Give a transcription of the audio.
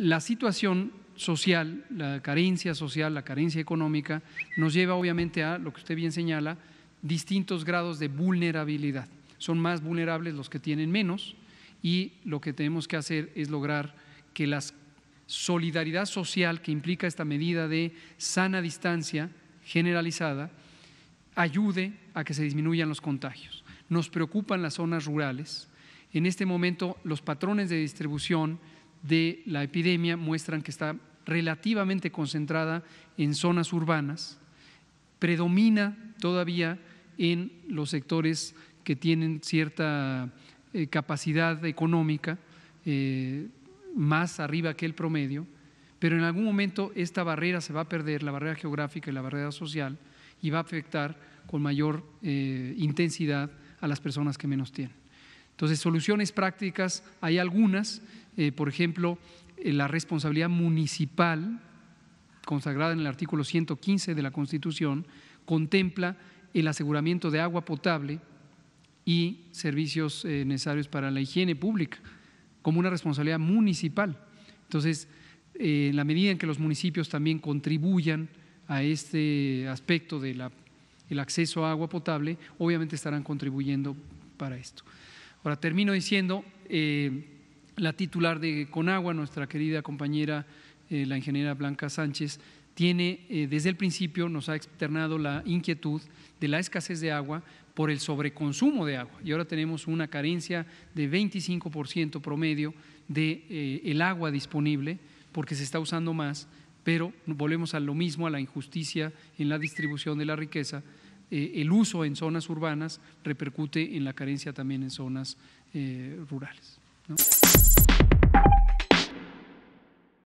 la situación social, la carencia social, la carencia económica, nos lleva obviamente a, lo que usted bien señala, distintos grados de vulnerabilidad. Son más vulnerables los que tienen menos y lo que tenemos que hacer es lograr que la solidaridad social que implica esta medida de sana distancia generalizada ayude a que se disminuyan los contagios. Nos preocupan las zonas rurales. En este momento los patrones de distribución de la epidemia muestran que está relativamente concentrada en zonas urbanas, predomina todavía en los sectores que tienen cierta eh, capacidad económica, eh, más arriba que el promedio, pero en algún momento esta barrera se va a perder, la barrera geográfica y la barrera social, y va a afectar con mayor eh, intensidad a las personas que menos tienen. Entonces, soluciones prácticas hay algunas, eh, por ejemplo, eh, la responsabilidad municipal, consagrada en el artículo 115 de la Constitución, contempla el aseguramiento de agua potable y servicios eh, necesarios para la higiene pública como una responsabilidad municipal. Entonces, en la medida en que los municipios también contribuyan a este aspecto del acceso a agua potable, obviamente estarán contribuyendo para esto. Ahora, termino diciendo, la titular de Conagua, nuestra querida compañera, eh, la ingeniera Blanca Sánchez, tiene eh, desde el principio, nos ha externado la inquietud de la escasez de agua por el sobreconsumo de agua. Y ahora tenemos una carencia de 25% promedio del de, eh, el agua disponible porque se está usando más, pero volvemos a lo mismo, a la injusticia en la distribución de la riqueza. el uso en zonas urbanas repercute en la carencia también en zonas rurales.